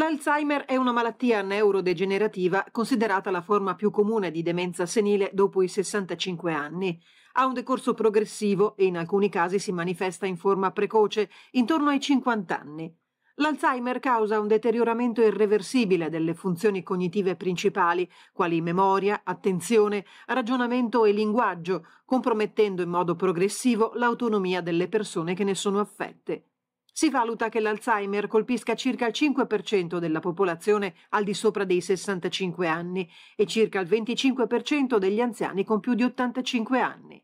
L'Alzheimer è una malattia neurodegenerativa considerata la forma più comune di demenza senile dopo i 65 anni. Ha un decorso progressivo e in alcuni casi si manifesta in forma precoce, intorno ai 50 anni. L'Alzheimer causa un deterioramento irreversibile delle funzioni cognitive principali, quali memoria, attenzione, ragionamento e linguaggio, compromettendo in modo progressivo l'autonomia delle persone che ne sono affette. Si valuta che l'Alzheimer colpisca circa il 5% della popolazione al di sopra dei 65 anni e circa il 25% degli anziani con più di 85 anni.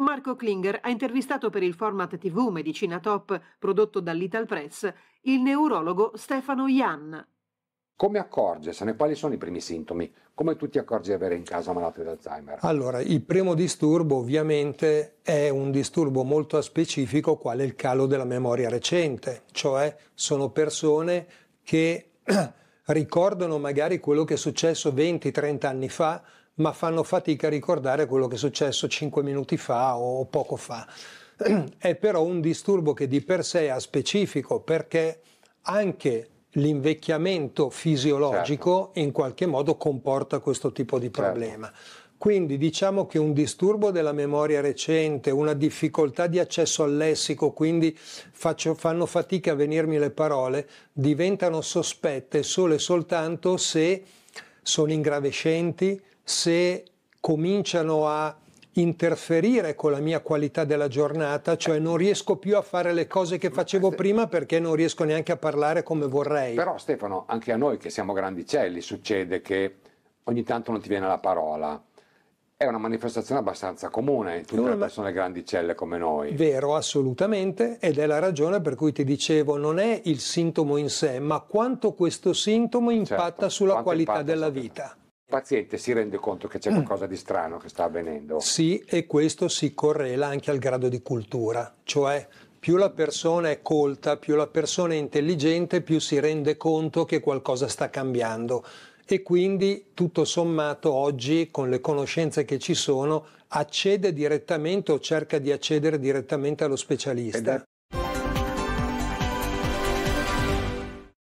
Marco Klinger ha intervistato per il format TV Medicina Top prodotto dall'Ital Press il neurologo Stefano Jan. Come accorgersene? Quali sono i primi sintomi? Come tu ti accorgi di avere in casa malati di Alzheimer? Allora, il primo disturbo ovviamente è un disturbo molto specifico quale il calo della memoria recente, cioè sono persone che ricordano magari quello che è successo 20-30 anni fa, ma fanno fatica a ricordare quello che è successo 5 minuti fa o poco fa. È però un disturbo che di per sé è specifico perché anche l'invecchiamento fisiologico certo. in qualche modo comporta questo tipo di certo. problema. Certo. Quindi diciamo che un disturbo della memoria recente, una difficoltà di accesso al lessico, quindi faccio, fanno fatica a venirmi le parole, diventano sospette solo e soltanto se sono ingravescenti, se cominciano a interferire con la mia qualità della giornata, cioè non riesco più a fare le cose che facevo prima perché non riesco neanche a parlare come vorrei. Però Stefano, anche a noi che siamo grandicelli succede che ogni tanto non ti viene la parola. È una manifestazione abbastanza comune in tutte le persone grandicelle come noi. Vero, assolutamente, ed è la ragione per cui ti dicevo, non è il sintomo in sé, ma quanto questo sintomo certo, impatta certo, sulla qualità impatta della vita paziente si rende conto che c'è mm. qualcosa di strano che sta avvenendo. Sì, e questo si correla anche al grado di cultura, cioè più la persona è colta, più la persona è intelligente, più si rende conto che qualcosa sta cambiando e quindi tutto sommato oggi con le conoscenze che ci sono accede direttamente o cerca di accedere direttamente allo specialista.